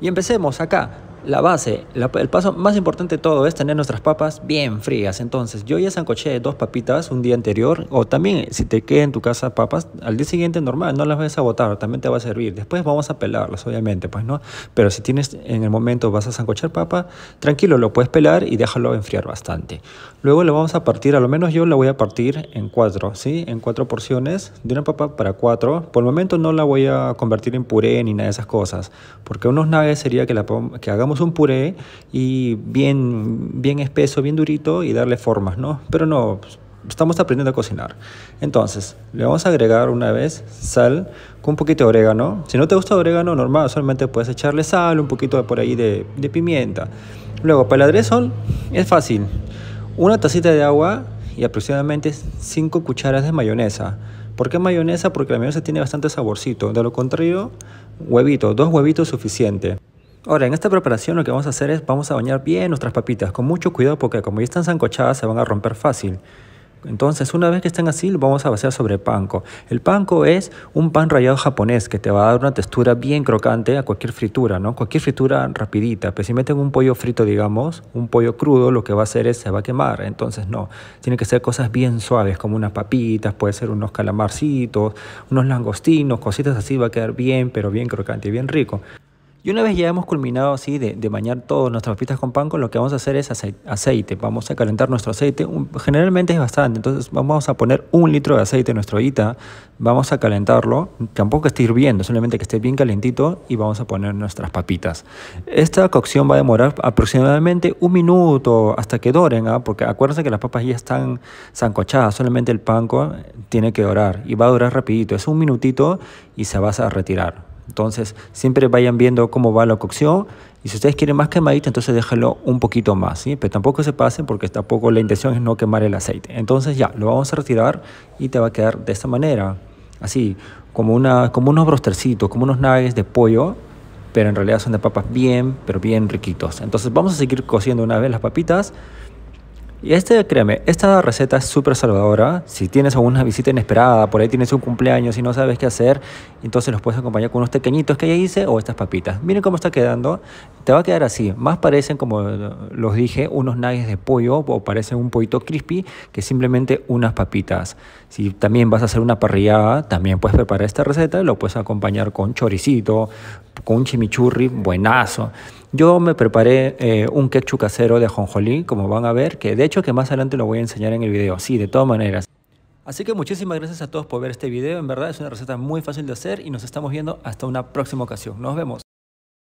y empecemos acá, la base, el paso más importante de todo es tener nuestras papas bien frías. Entonces, yo ya sancoché dos papitas un día anterior, o también si te queda en tu casa papas, al día siguiente normal, no las vas a botar, también te va a servir. Después vamos a pelarlas, obviamente, pues no. Pero si tienes en el momento vas a sancochar papa, tranquilo, lo puedes pelar y déjalo enfriar bastante. Luego lo vamos a partir, a lo menos yo la voy a partir en cuatro, ¿sí? En cuatro porciones, de una papa para cuatro. Por el momento no la voy a convertir en puré ni nada de esas cosas, porque unos naves sería que, la, que hagamos un puré y bien, bien espeso, bien durito y darle formas, ¿no? Pero no, pues, estamos aprendiendo a cocinar. Entonces, le vamos a agregar una vez sal con un poquito de orégano. Si no te gusta orégano, normal, solamente puedes echarle sal, un poquito de por ahí de, pimienta. Luego, para el aderezo es fácil. Una tacita de agua y aproximadamente 5 cucharas de mayonesa. ¿Por qué mayonesa? Porque la mayonesa tiene bastante saborcito. De lo contrario, huevito, dos huevitos suficiente. Ahora, en esta preparación lo que vamos a hacer es, vamos a bañar bien nuestras papitas, con mucho cuidado porque como ya están zancochadas se van a romper fácil. Entonces, una vez que estén así, lo vamos a vaciar sobre panko. El panko es un pan rallado japonés que te va a dar una textura bien crocante a cualquier fritura, ¿no? Cualquier fritura rapidita. Pero pues si meten un pollo frito, digamos, un pollo crudo, lo que va a hacer es se va a quemar. Entonces, no. Tiene que ser cosas bien suaves, como unas papitas, puede ser unos calamarcitos, unos langostinos, cositas así. Va a quedar bien, pero bien crocante y bien rico. Y una vez ya hemos culminado así de, de bañar todas nuestras papitas con panko, lo que vamos a hacer es aceite. Vamos a calentar nuestro aceite, generalmente es bastante, entonces vamos a poner un litro de aceite en nuestra ollita, vamos a calentarlo, tampoco que esté hirviendo, solamente que esté bien calentito y vamos a poner nuestras papitas. Esta cocción va a demorar aproximadamente un minuto hasta que doren, ¿ah? porque acuérdense que las papas ya están zancochadas, solamente el panko tiene que dorar y va a durar rapidito, es un minutito y se va a retirar. Entonces, siempre vayan viendo cómo va la cocción. Y si ustedes quieren más quemadita, entonces déjenlo un poquito más, ¿sí? Pero tampoco se pasen porque tampoco la intención es no quemar el aceite. Entonces ya, lo vamos a retirar y te va a quedar de esta manera. Así, como, una, como unos brostercitos, como unos nuggets de pollo, pero en realidad son de papas bien, pero bien riquitos. Entonces vamos a seguir cociendo una vez las papitas y este, créeme, esta receta es súper salvadora. Si tienes alguna visita inesperada, por ahí tienes un cumpleaños y no sabes qué hacer, entonces los puedes acompañar con unos pequeñitos que ya hice o estas papitas. Miren cómo está quedando te va a quedar así. Más parecen, como los dije, unos nuggets de pollo o parecen un pollito crispy que simplemente unas papitas. Si también vas a hacer una parrillada, también puedes preparar esta receta, lo puedes acompañar con choricito, con chimichurri, buenazo. Yo me preparé eh, un ketchup casero de ajonjolí como van a ver, que de hecho que más adelante lo voy a enseñar en el video. Sí, de todas maneras. Así que muchísimas gracias a todos por ver este video. En verdad es una receta muy fácil de hacer y nos estamos viendo hasta una próxima ocasión. Nos vemos.